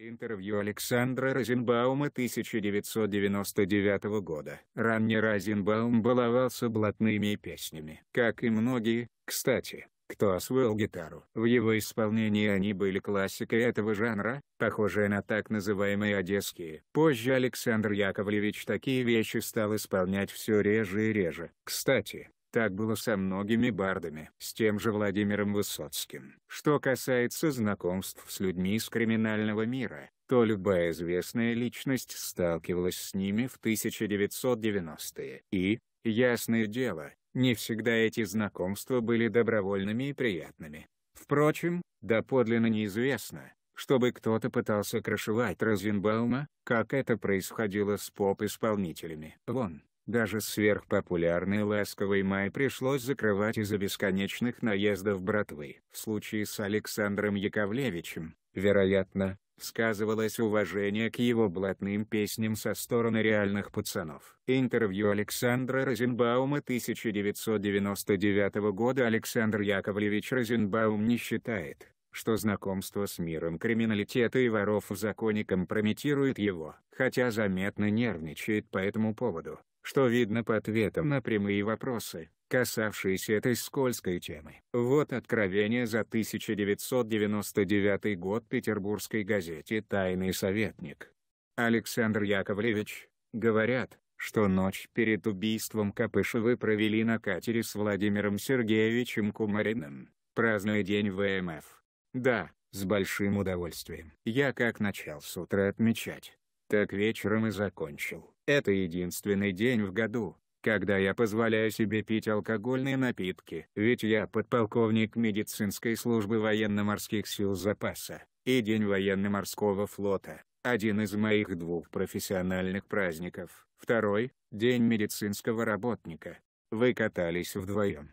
Интервью Александра Розенбаума 1999 года. Ранний Розенбаум баловался блатными песнями. Как и многие, кстати, кто освоил гитару. В его исполнении они были классикой этого жанра, похожие на так называемые одесские. Позже Александр Яковлевич такие вещи стал исполнять все реже и реже. Кстати, так было со многими бардами, с тем же Владимиром Высоцким. Что касается знакомств с людьми из криминального мира, то любая известная личность сталкивалась с ними в 1990-е. И, ясное дело, не всегда эти знакомства были добровольными и приятными. Впрочем, доподлинно неизвестно, чтобы кто-то пытался крышевать Розенбаума, как это происходило с поп-исполнителями. Вон, даже сверхпопулярный «Ласковый май» пришлось закрывать из-за бесконечных наездов братвы. В случае с Александром Яковлевичем, вероятно, сказывалось уважение к его блатным песням со стороны реальных пацанов. Интервью Александра Розенбаума 1999 года Александр Яковлевич Розенбаум не считает, что знакомство с миром криминалитета и воров в законе компрометирует его, хотя заметно нервничает по этому поводу что видно по ответам на прямые вопросы, касавшиеся этой скользкой темы. Вот откровение за 1999 год петербургской газете «Тайный советник». Александр Яковлевич, говорят, что ночь перед убийством Капышевы провели на катере с Владимиром Сергеевичем Кумариным, Праздный день ВМФ. Да, с большим удовольствием. Я как начал с утра отмечать, так вечером и закончил. Это единственный день в году, когда я позволяю себе пить алкогольные напитки, ведь я подполковник медицинской службы военно-морских сил запаса, и День военно-морского флота, один из моих двух профессиональных праздников, второй – День медицинского работника. Вы катались вдвоем.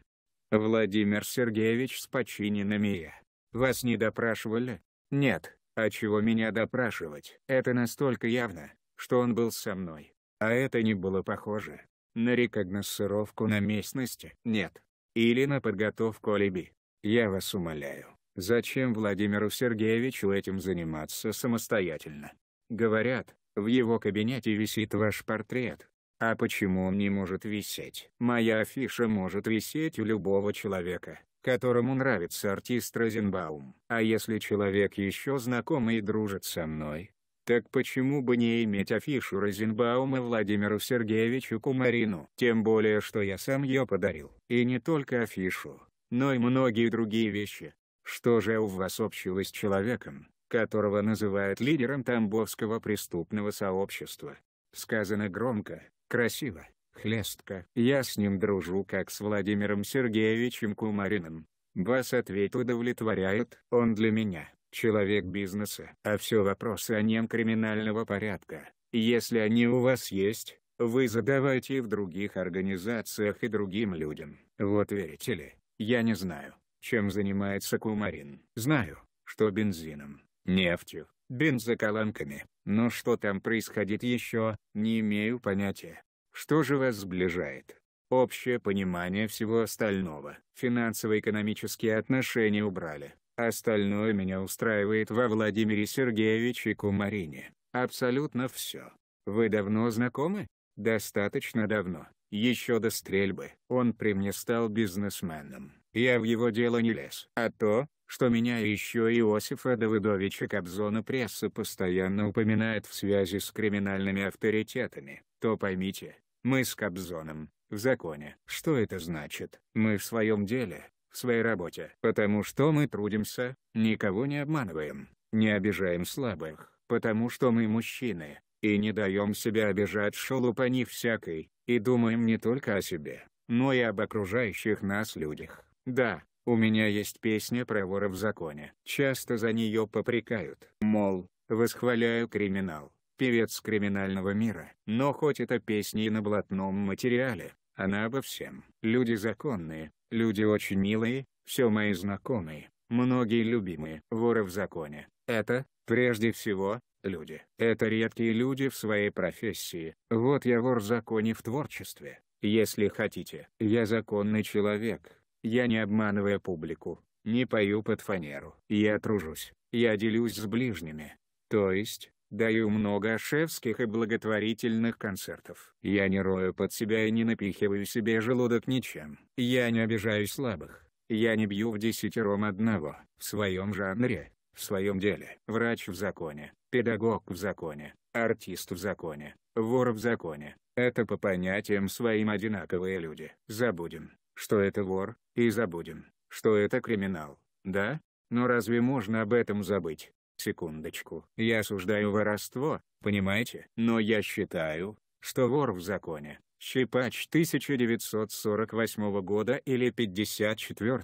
Владимир Сергеевич с подчиненными я. Вас не допрашивали? Нет, а чего меня допрашивать? Это настолько явно, что он был со мной. А это не было похоже на рекогносцировку на местности. Нет. Или на подготовку алиби. Я вас умоляю, зачем Владимиру Сергеевичу этим заниматься самостоятельно? Говорят, в его кабинете висит ваш портрет. А почему он не может висеть? Моя афиша может висеть у любого человека, которому нравится артист Розенбаум. А если человек еще знакомый и дружит со мной, так почему бы не иметь афишу Розенбаума Владимиру Сергеевичу Кумарину? Тем более что я сам ее подарил. И не только афишу, но и многие другие вещи. Что же у вас общего с человеком, которого называют лидером Тамбовского преступного сообщества? Сказано громко, красиво, хлестко. Я с ним дружу как с Владимиром Сергеевичем Кумариным. Вас ответ удовлетворяет. Он для меня человек бизнеса. А все вопросы о нем криминального порядка. Если они у вас есть, вы задавайте и в других организациях и другим людям. Вот верите ли, я не знаю, чем занимается Кумарин. Знаю, что бензином, нефтью, бензоколонками. Но что там происходит еще, не имею понятия. Что же вас сближает? Общее понимание всего остального. Финансово-экономические отношения убрали. Остальное меня устраивает во Владимире Сергеевиче Кумарине. Абсолютно все. Вы давно знакомы? Достаточно давно. Еще до стрельбы. Он при мне стал бизнесменом. Я в его дело не лез. А то, что меня еще Иосифа Давыдовича Кобзона пресса постоянно упоминает в связи с криминальными авторитетами, то поймите, мы с Кобзоном, в законе. Что это значит? Мы в своем деле, в своей работе, потому что мы трудимся, никого не обманываем, не обижаем слабых, потому что мы мужчины, и не даем себя обижать шелупани всякой, и думаем не только о себе, но и об окружающих нас людях. Да, у меня есть песня про вора в законе. Часто за нее попрекают. Мол, восхваляю криминал, певец криминального мира. Но хоть эта песня и на блатном материале, она обо всем. Люди законные, люди очень милые, все мои знакомые, многие любимые. Воры в законе – это, прежде всего, люди. Это редкие люди в своей профессии. Вот я вор в законе в творчестве, если хотите. Я законный человек. Я не обманываю публику, не пою под фанеру. Я тружусь, я делюсь с ближними. То есть, Даю много ашевских и благотворительных концертов. Я не рою под себя и не напихиваю себе желудок ничем. Я не обижаю слабых. Я не бью в десятером одного. В своем жанре, в своем деле. Врач в законе, педагог в законе, артист в законе, вор в законе. Это по понятиям своим одинаковые люди. Забудем, что это вор, и забудем, что это криминал, да? Но разве можно об этом забыть? Секундочку, я осуждаю воровство, понимаете? Но я считаю, что вор в законе. Щипач 1948 года или 54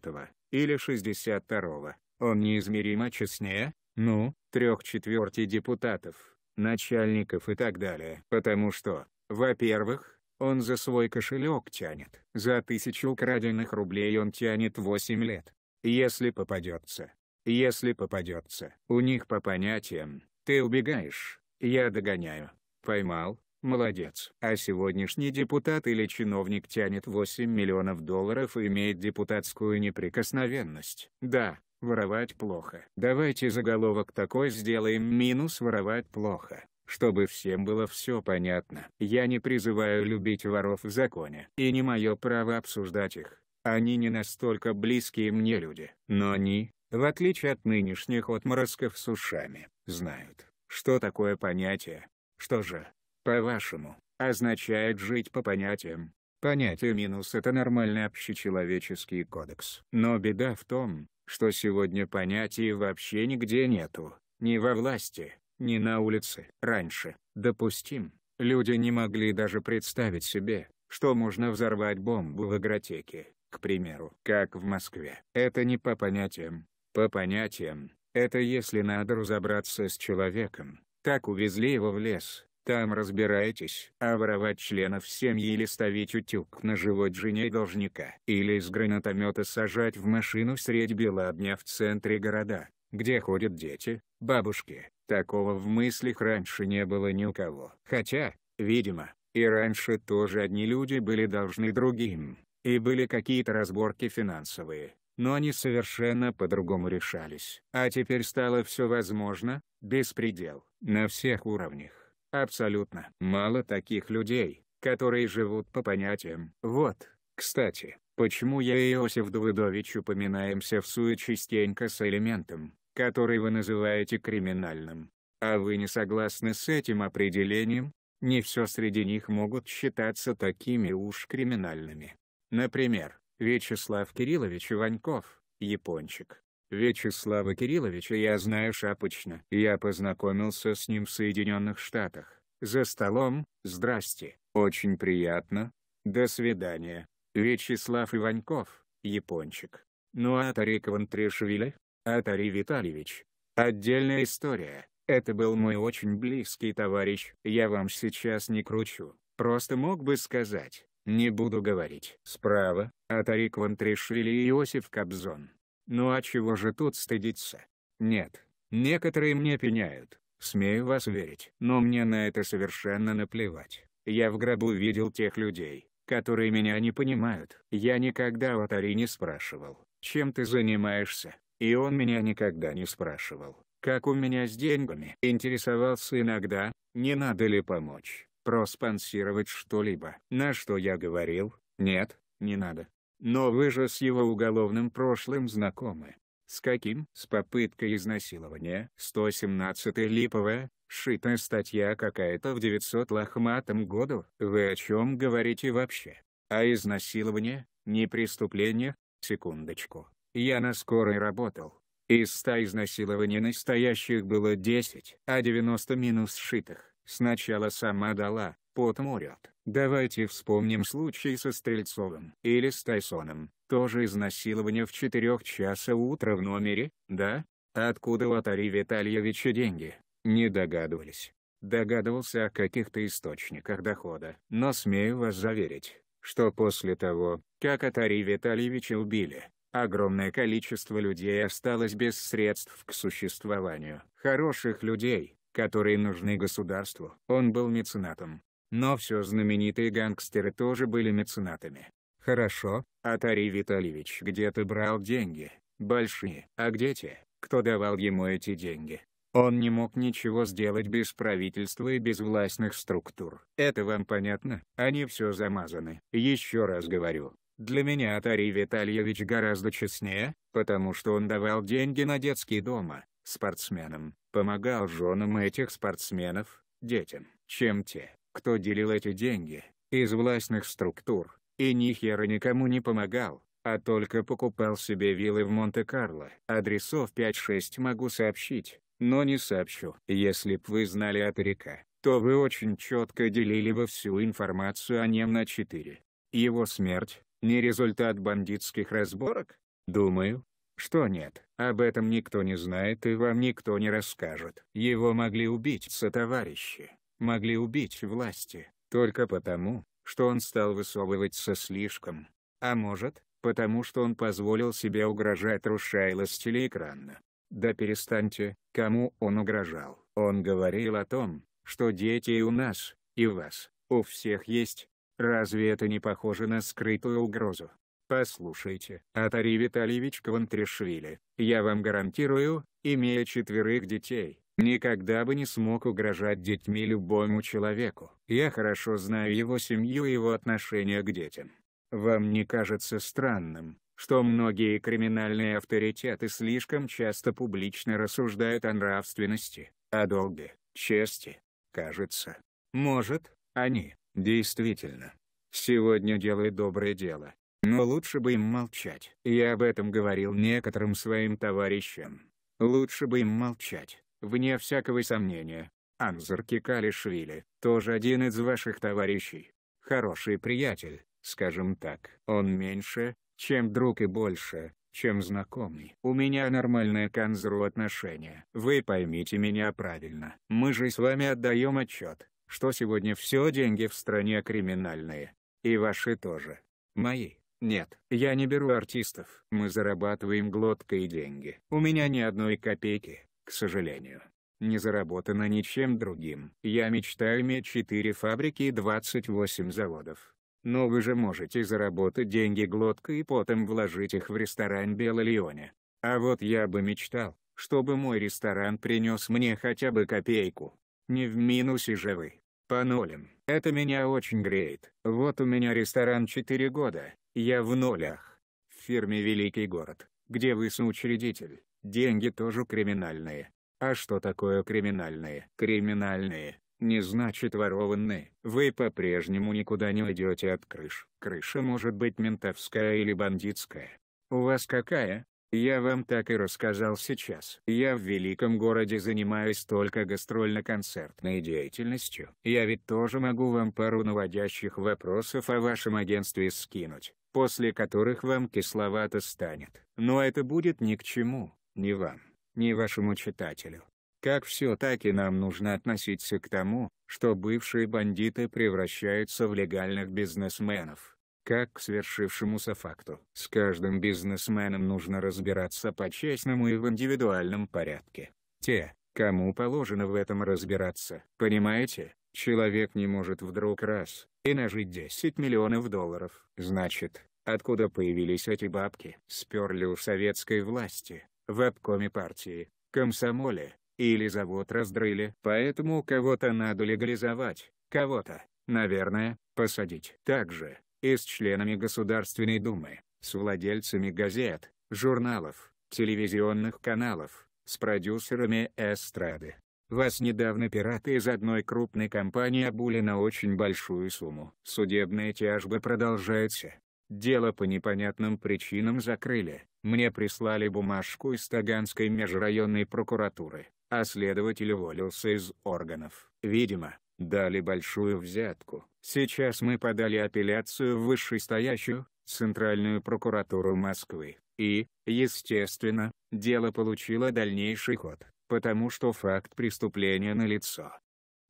или 62 Он неизмеримо честнее, ну, трех четверти депутатов, начальников и так далее. Потому что, во-первых, он за свой кошелек тянет. За тысячу украденных рублей он тянет 8 лет. Если попадется, если попадется, у них по понятиям, ты убегаешь, я догоняю. Поймал, молодец. А сегодняшний депутат или чиновник тянет 8 миллионов долларов и имеет депутатскую неприкосновенность. Да, воровать плохо. Давайте заголовок такой сделаем минус воровать плохо чтобы всем было все понятно. Я не призываю любить воров в законе. И не мое право обсуждать их. Они не настолько близкие мне люди. Но они, в отличие от нынешних отморозков с ушами, знают, что такое понятие. Что же, по-вашему, означает жить по понятиям? Понятие минус это нормальный общечеловеческий кодекс. Но беда в том, что сегодня понятий вообще нигде нету, ни во власти, ни на улице. Раньше, допустим, люди не могли даже представить себе, что можно взорвать бомбу в игротеке, к примеру, как в Москве. Это не по понятиям, по понятиям, это если надо разобраться с человеком. Так увезли его в лес, там разбирайтесь. А воровать членов семьи или ставить утюг на живот жене должника. Или из гранатомета сажать в машину средь бела дня в центре города, где ходят дети, бабушки. Такого в мыслях раньше не было ни у кого. Хотя, видимо, и раньше тоже одни люди были должны другим. И были какие-то разборки финансовые но они совершенно по-другому решались. А теперь стало все возможно, беспредел, на всех уровнях. Абсолютно. Мало таких людей, которые живут по понятиям. Вот, кстати, почему я и Иосиф Давыдович упоминаемся в суе частенько с элементом, который вы называете криминальным. А вы не согласны с этим определением? Не все среди них могут считаться такими уж криминальными. Например, Вячеслав Кириллович Иваньков, япончик. Вячеслава Кирилловича я знаю шапочно. Я познакомился с ним в Соединенных Штатах. За столом, здрасте, очень приятно. До свидания. Вячеслав Иваньков, япончик. Ну а Атари Квантришвили? Атари Витальевич. Отдельная история. Это был мой очень близкий товарищ. Я вам сейчас не кручу. Просто мог бы сказать, не буду говорить. Справа, Атарик Вантришвили и Иосиф Кобзон. Ну а чего же тут стыдиться? Нет, некоторые мне пеняют, смею вас верить. Но мне на это совершенно наплевать. Я в гробу видел тех людей, которые меня не понимают. Я никогда у Атари не спрашивал, чем ты занимаешься, и он меня никогда не спрашивал, как у меня с деньгами. Интересовался иногда, не надо ли помочь проспонсировать что-либо. На что я говорил, нет, не надо. Но вы же с его уголовным прошлым знакомы. С каким? С попыткой изнасилования. 117 липовая, шитая статья какая-то в 900 лохматом году. Вы о чем говорите вообще? А изнасилование, не преступление? Секундочку. Я на скорой работал. Из 100 изнасилований настоящих было 10, а 90 минус шитых. Сначала сама дала, потом орет. Давайте вспомним случай со Стрельцовым или с Тайсоном, тоже изнасилование в 4 часа утра в номере, да? Откуда у Атари Витальевича деньги? Не догадывались. Догадывался о каких-то источниках дохода. Но смею вас заверить, что после того, как Атари Витальевича убили, огромное количество людей осталось без средств к существованию. Хороших людей, которые нужны государству. Он был меценатом. Но все знаменитые гангстеры тоже были меценатами. Хорошо, Атарий Витальевич где ты брал деньги? Большие. А где те, кто давал ему эти деньги? Он не мог ничего сделать без правительства и без властных структур. Это вам понятно? Они все замазаны. Еще раз говорю, для меня Атарий Витальевич гораздо честнее, потому что он давал деньги на детские дома спортсменам, помогал женам этих спортсменов, детям, чем те, кто делил эти деньги, из властных структур, и Нихера никому не помогал, а только покупал себе виллы в Монте-Карло. Адресов 5-6 могу сообщить, но не сообщу. Если б вы знали от Рика, то вы очень четко делили бы всю информацию о нем на 4. Его смерть – не результат бандитских разборок? Думаю, что нет. Об этом никто не знает и вам никто не расскажет. Его могли убить сотоварищи, могли убить власти, только потому, что он стал высовываться слишком. А может, потому что он позволил себе угрожать Рушайла с телеэкрана. Да перестаньте, кому он угрожал. Он говорил о том, что дети и у нас, и у вас, у всех есть. Разве это не похоже на скрытую угрозу? Послушайте, Атарий Витальевич Квантришвили, я вам гарантирую, имея четверых детей, никогда бы не смог угрожать детьми любому человеку. Я хорошо знаю его семью и его отношение к детям. Вам не кажется странным, что многие криминальные авторитеты слишком часто публично рассуждают о нравственности, о долге, чести? Кажется. Может, они, действительно, сегодня делают доброе дело, но лучше бы им молчать. Я об этом говорил некоторым своим товарищам. Лучше бы им молчать, вне всякого сомнения. Анзор Кикалишвили, тоже один из ваших товарищей. Хороший приятель, скажем так. Он меньше, чем друг и больше, чем знакомый. У меня нормальное к Анзару отношение. Вы поймите меня правильно. Мы же с вами отдаем отчет, что сегодня все деньги в стране криминальные. И ваши тоже. Мои. Нет, я не беру артистов, мы зарабатываем глоткой деньги. У меня ни одной копейки, к сожалению. Не заработано ничем другим. Я мечтаю иметь 4 фабрики и 28 заводов. Но вы же можете заработать деньги глоткой и потом вложить их в ресторан Белолеоне. А вот я бы мечтал, чтобы мой ресторан принес мне хотя бы копейку. Не в минусе же вы. По Панулин. Это меня очень греет. Вот у меня ресторан 4 года, я в нолях. В фирме «Великий город», где вы соучредитель, деньги тоже криминальные. А что такое криминальные? Криминальные, не значит ворованные. Вы по-прежнему никуда не уйдете от крыш. Крыша может быть ментовская или бандитская. У вас какая? Я вам так и рассказал сейчас. Я в великом городе занимаюсь только гастрольно-концертной деятельностью. Я ведь тоже могу вам пару наводящих вопросов о вашем агентстве скинуть, после которых вам кисловато станет. Но это будет ни к чему, ни вам, ни вашему читателю. Как все так и нам нужно относиться к тому, что бывшие бандиты превращаются в легальных бизнесменов как к свершившемуся факту. С каждым бизнесменом нужно разбираться по-честному и в индивидуальном порядке. Те, кому положено в этом разбираться, понимаете? Человек не может вдруг раз, и нажить 10 миллионов долларов. Значит, откуда появились эти бабки? Сперли у советской власти, в обкоме партии, комсомоле, или завод раздрыли. Поэтому кого-то надо легализовать, кого-то, наверное, посадить. Также, и с членами Государственной Думы, с владельцами газет, журналов, телевизионных каналов, с продюсерами эстрады. Вас недавно пираты из одной крупной компании обули на очень большую сумму. Судебная тяжба продолжается. Дело по непонятным причинам закрыли. Мне прислали бумажку из Таганской межрайонной прокуратуры, а следователь уволился из органов. Видимо, дали большую взятку. Сейчас мы подали апелляцию в вышестоящую, Центральную прокуратуру Москвы, и, естественно, дело получило дальнейший ход, потому что факт преступления налицо.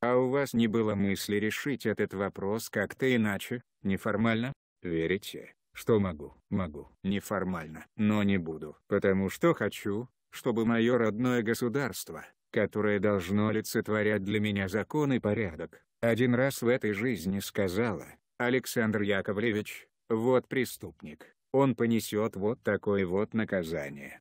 А у вас не было мысли решить этот вопрос как-то иначе, неформально? Верите, что могу? Могу. Неформально. Но не буду. Потому что хочу, чтобы мое родное государство, которое должно олицетворять для меня закон и порядок, один раз в этой жизни сказала, «Александр Яковлевич, вот преступник, он понесет вот такое вот наказание».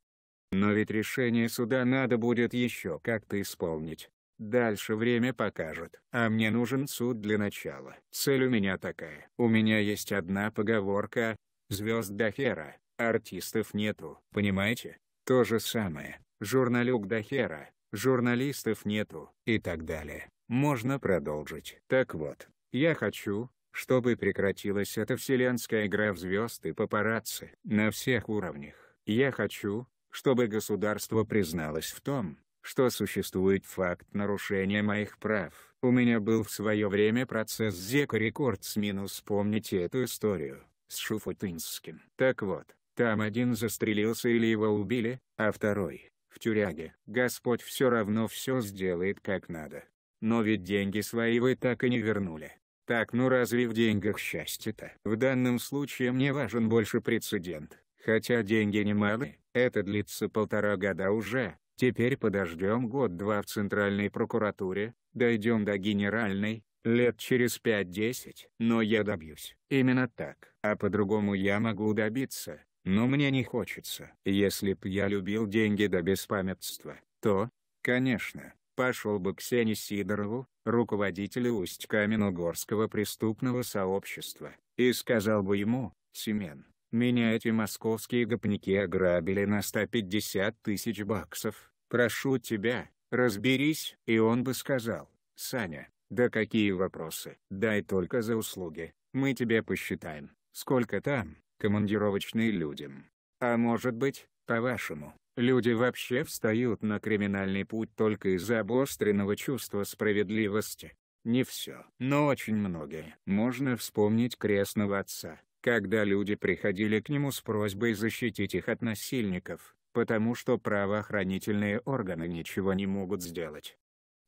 Но ведь решение суда надо будет еще как-то исполнить. Дальше время покажет. А мне нужен суд для начала. Цель у меня такая. У меня есть одна поговорка. Звезд до хера, артистов нету. Понимаете? То же самое. Журналюк до хера, журналистов нету и так далее. Можно продолжить. Так вот, я хочу, чтобы прекратилась эта вселенская игра в звезды и папарацци на всех уровнях. Я хочу, чтобы государство призналось в том, что существует факт нарушения моих прав. У меня был в свое время процесс Зека Рекордс минус помните эту историю, с Шуфутинским. Так вот, там один застрелился или его убили, а второй в тюряге. Господь все равно все сделает как надо. Но ведь деньги свои вы так и не вернули. Так ну разве в деньгах счастье-то? В данном случае мне важен больше прецедент. Хотя деньги немалы, это длится полтора года уже. Теперь подождем год-два в Центральной прокуратуре, дойдем до Генеральной, лет через 5-10. Но я добьюсь. Именно так. А по-другому я могу добиться, но мне не хочется. Если б я любил деньги до беспамятства, то, конечно, пошел бы к Сене Сидорову, руководителю Усть-Каменогорского преступного сообщества, и сказал бы ему, «Семен, меня эти московские гопники ограбили на 150 тысяч баксов, прошу тебя, разберись». И он бы сказал, «Саня, да какие вопросы, дай только за услуги, мы тебе посчитаем, сколько там, командировочные людям. А может быть, по-вашему, люди вообще встают на криминальный путь только из-за обостренного чувства справедливости? Не все, но очень многие. Можно вспомнить крестного отца, когда люди приходили к нему с просьбой защитить их от насильников, потому что правоохранительные органы ничего не могут сделать.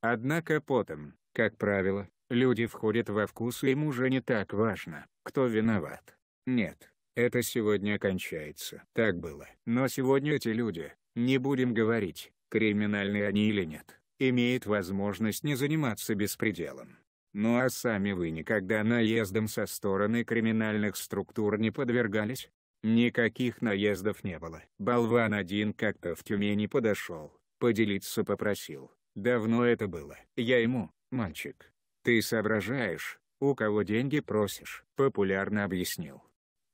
Однако потом, как правило, люди входят во вкус и им уже не так важно, кто виноват. Нет, это сегодня кончается. Так было. Но сегодня эти люди, не будем говорить, криминальные они или нет, имеют возможность не заниматься беспределом. Ну а сами вы никогда наездом со стороны криминальных структур не подвергались? Никаких наездов не было. Болван один как-то в Тюмени подошел, поделиться попросил. Давно это было. Я ему, мальчик, ты соображаешь, у кого деньги просишь, популярно объяснил.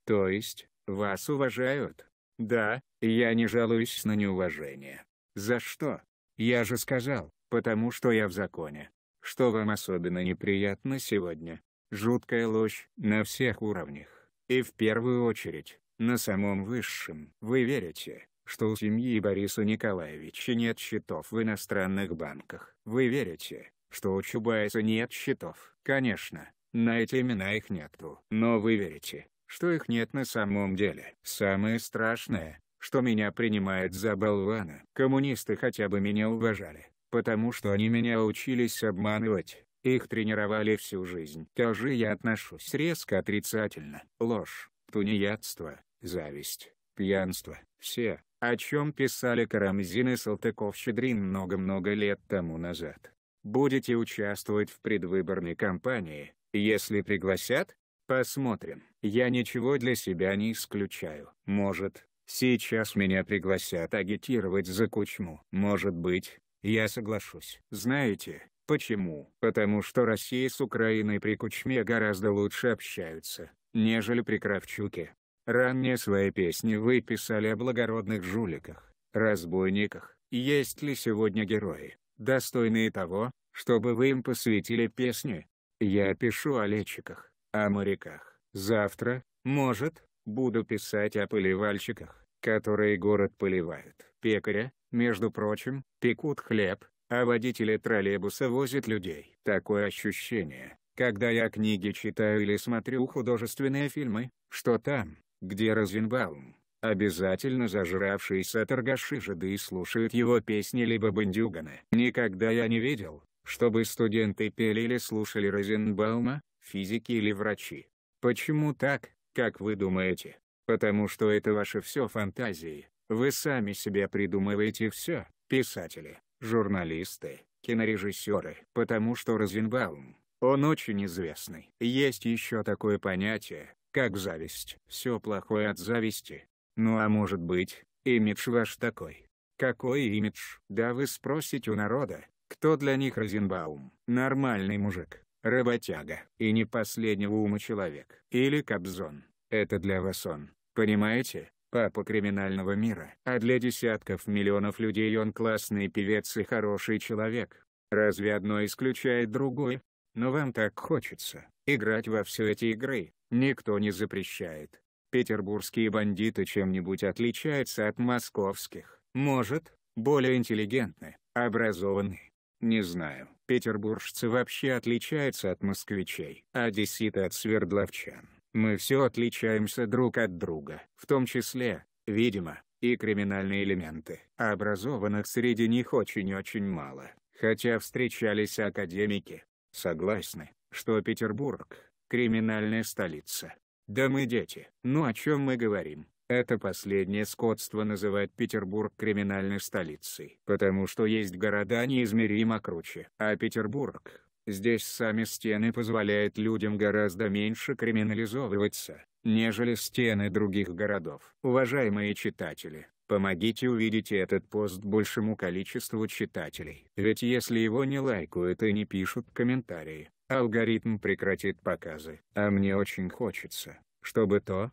То есть, вас уважают? Да, я не жалуюсь на неуважение. За что? Я же сказал, потому что я в законе. Что вам особенно неприятно сегодня? Жуткая ложь на всех уровнях. И в первую очередь, на самом высшем. Вы верите, что у семьи Бориса Николаевича нет счетов в иностранных банках? Вы верите, что у Чубайса нет счетов? Конечно, на эти имена их нету. Но вы верите, что их нет на самом деле. Самое страшное, что меня принимают за болвана. Коммунисты хотя бы меня уважали, потому что они меня учились обманывать. Их тренировали всю жизнь. Тоже я отношусь резко отрицательно. Ложь, тунеядство, зависть, пьянство. Все, о чем писали Карамзин и Салтыков-Щедрин много-много лет тому назад. Будете участвовать в предвыборной кампании, если пригласят? Посмотрим. Я ничего для себя не исключаю. Может, сейчас меня пригласят агитировать за Кучму. Может быть, я соглашусь. Знаете, почему? Потому что Россия с Украиной при Кучме гораздо лучше общаются, нежели при Кравчуке. Ранние свои песни вы писали о благородных жуликах, разбойниках. Есть ли сегодня герои, достойные того, чтобы вы им посвятили песни? Я пишу о летчиках, о моряках Завтра, может, буду писать о поливальщиках, которые город поливают. Пекаря, между прочим, пекут хлеб, а водители троллейбуса возят людей. Такое ощущение, когда я книги читаю или смотрю художественные фильмы, что там, где Розенбаум, обязательно зажравшиеся торгаши жиды слушают его песни либо бандюганы. Никогда я не видел, чтобы студенты пели или слушали Розенбаума, физики или врачи. Почему так, как вы думаете? Потому что это ваше все фантазии. Вы сами себе придумываете все, писатели, журналисты, кинорежиссеры. Потому что Розенбаум, он очень известный. Есть еще такое понятие, как зависть. Все плохое от зависти. Ну а может быть, имидж ваш такой. Какой имидж? Да вы спросите у народа, кто для них Розенбаум. Нормальный мужик работяга и не последнего ума человек. Или Кобзон. Это для вас он. Понимаете? Папа криминального мира. А для десятков миллионов людей он классный певец и хороший человек. Разве одно исключает другое? Но вам так хочется. Играть во все эти игры, никто не запрещает. Петербургские бандиты чем-нибудь отличаются от московских. Может, более интеллигентны, образованные. Не знаю. Петербуржцы вообще отличаются от москвичей, а одесситы от свердловчан. Мы все отличаемся друг от друга, в том числе, видимо, и криминальные элементы. А образованных среди них очень-очень мало, хотя встречались академики. Согласны, что Петербург – криминальная столица. Да мы дети, ну о чем мы говорим? Это последнее скотство называть Петербург криминальной столицей, потому что есть города неизмеримо круче. А Петербург, здесь сами стены позволяют людям гораздо меньше криминализовываться, нежели стены других городов. Уважаемые читатели, Помогите увидеть этот пост большему количеству читателей. Ведь если его не лайкают и не пишут комментарии, алгоритм прекратит показы. А мне очень хочется, чтобы то,